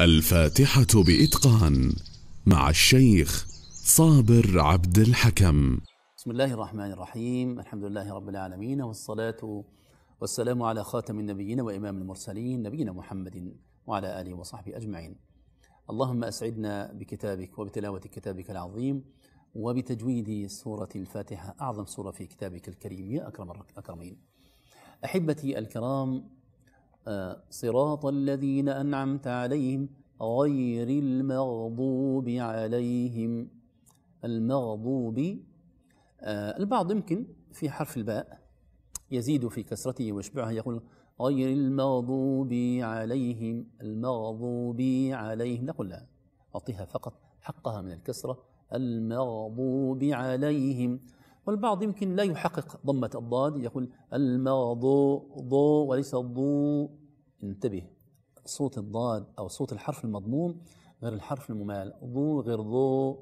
الفاتحة بإتقان مع الشيخ صابر عبد الحكم بسم الله الرحمن الرحيم الحمد لله رب العالمين والصلاة والسلام على خاتم النبيين وإمام المرسلين نبينا محمد وعلى آله وصحبه أجمعين اللهم أسعدنا بكتابك وبتلاوة كتابك العظيم وبتجويد سورة الفاتحة أعظم سورة في كتابك الكريم يا أكرم الأكرمين أحبتي الكرام صراط الذين أنعمت عليهم غير المغضوب عليهم المغضوب آه، البعض يمكن في حرف الباء يزيد في كسرته ويشبعها يقول غير المغضوب عليهم المغضوب عليهم نقول لا أعطيها فقط حقها من الكسرة المغضوب عليهم والبعض يمكن لا يحقق ضمة الضاد يقول الماضو ضو وليس الضو انتبه صوت الضاد أو صوت الحرف المضموم غير الحرف الممال ضو غير ضو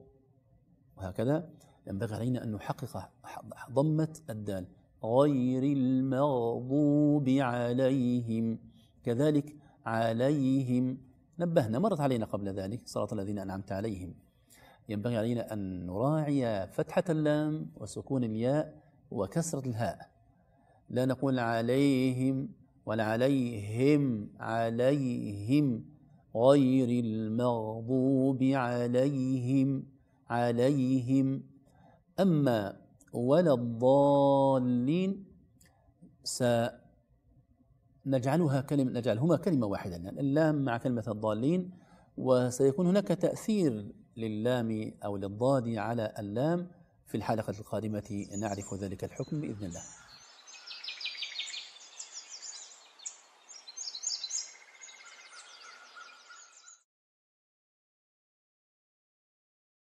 وهكذا ينبغي علينا أن نحقق ضمة الدال غير المغضوب عليهم كذلك عليهم نبهنا مرت علينا قبل ذلك صراط الذين أنعمت عليهم ينبغي علينا أن نراعي فتحة اللام وسكون الياء وكسرة الهاء لا نقول عليهم ولا عليهم عليهم غير المغضوب عليهم عليهم أما ولا الضالين سنجعلها كلمة نجعلهما كلمة واحدة يعني اللام مع كلمة الضالين وسيكون هناك تأثير للام أو للضاد على اللام في الحلقة القادمة نعرف ذلك الحكم بإذن الله